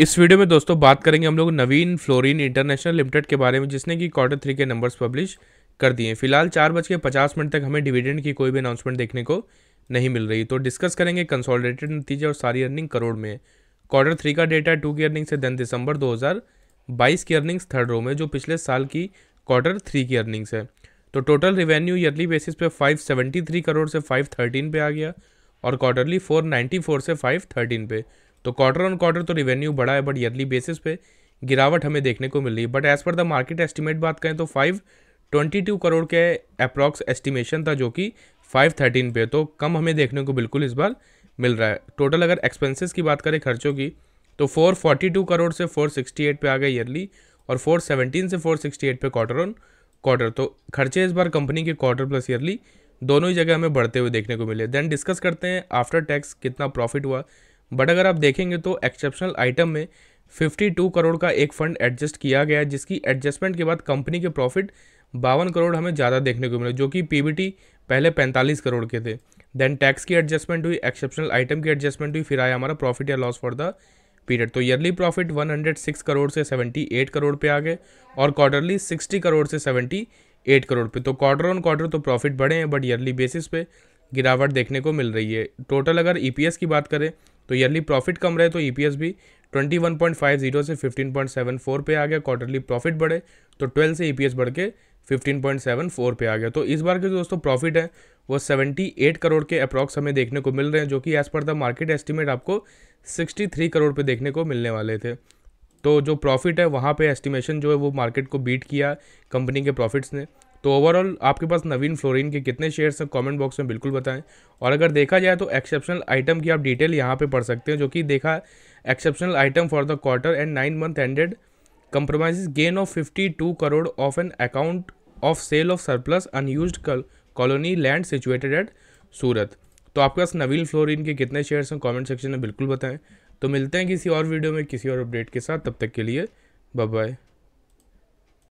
इस वीडियो में दोस्तों बात करेंगे हम लोग नवीन फ्लोरिन इंटरनेशनल लिमिटेड के बारे में जिसने कि क्वार्टर थ्री के नंबर्स पब्लिश कर दिए फिलहाल चार बज के पचास मिनट तक हमें डिविडेंड की कोई भी अनाउंसमेंट देखने को नहीं मिल रही तो डिस्कस करेंगे कंसोलिडेटेड नतीजे और सारी अर्निंग करोड़ में क्वार्टर थ्री का डेटा टू की अर्निंग से दैन दिसंबर दो की अर्निंग्स थर्ड रो में जो पिछले साल की क्वार्टर थ्री की अर्निंग्स है तो टोटल रिवेन्यू ईयरली बेसिस पे 573 करोड़ से 513 पे आ गया और क्वार्टरली 494 से 513 पे तो क्वार्टर ऑन क्वार्टर तो रिवेन्यू बढ़ा है बट ईयरली बेसिस पे गिरावट हमें देखने को मिल रही है but as per the market estimate बात करें तो फाइव ट्वेंटी टू करोड़ के अप्रॉक्स एस्टिमेशन था जो कि फाइव थर्टीन पे तो कम हमें देखने को बिल्कुल इस बार मिल रहा है टोटल अगर एक्सपेंसिस की बात करें खर्चों की तो फोर फोर्टी टू करोड़ से फोर सिक्सटी एट पे आ गए ईयरली और फोर सेवनटीन से फोर सिक्सटी एट पे क्वार्टर ऑन क्वार्टर तो खर्चे इस बार कंपनी के क्वार्टर प्लस ईयरली दोनों ही जगह हमें बढ़ते हुए देखने को मिले देन डिस्कस करते हैं आफ्टर टैक्स कितना प्रॉफिट हुआ बट अगर आप देखेंगे तो एक्सेप्शनल आइटम में 52 करोड़ का एक फंड एडजस्ट किया गया जिसकी एडजस्टमेंट के बाद कंपनी के प्रॉफिट बावन करोड़ हमें ज़्यादा देखने को मिले जो कि पी पहले 45 करोड़ के थे देन टैक्स की एडजस्टमेंट हुई एक्सेप्शनल आइटम की एडजस्टमेंट हुई फिर आया हमारा प्रॉफिट या लॉस फॉर द पीरियड तो ईयरली प्रॉफिट 106 करोड़ से 78 करोड़ पे आ गए और क्वार्टरली 60 करोड़ से 78 करोड़ पे तो क्वार्टर ऑन क्वार्टर तो प्रॉफिट बढ़े हैं बट ईयरली बेसिस पे गिरावट देखने को मिल रही है टोटल अगर ईपीएस e की बात करें तो ईयरली प्रॉफिट कम रहे तो ई e भी 21.50 से 15.74 पे आ गया क्वार्टरली प्रॉफिट बढ़े तो 12 से ईपीएस e बढ़ के 15.74 पे आ गया तो इस बार के जो दोस्तों प्रॉफिट है वो 78 करोड़ के अप्रॉक्स हमें देखने को मिल रहे हैं जो कि as per the market estimate आपको 63 करोड़ पे देखने को मिलने वाले थे तो जो प्रॉफिट है वहाँ पे एस्टिमेशन जो है वो मार्केट को बीट किया कंपनी के प्रॉफिट्स ने तो ओवरऑल आपके पास नवीन फ्लोरिन के कितने शेयर्स हैं कमेंट बॉक्स में बिल्कुल बताएं और अगर देखा जाए तो एक्सेप्शनल आइटम की आप डिटेल यहाँ पे पढ़ सकते हैं जो कि देखा exceptional item for the quarter and nine month ended compromise gain of fifty two crore of an account of sale of surplus unused colony land situated at Surat तो आपके पास नवीन फ्लोरिन के कितने शेयर्स हैं कॉमेंट सेक्शन में बिल्कुल बताएँ तो मिलते हैं किसी और वीडियो में किसी और अपडेट के साथ तब तक के लिए बाय बाय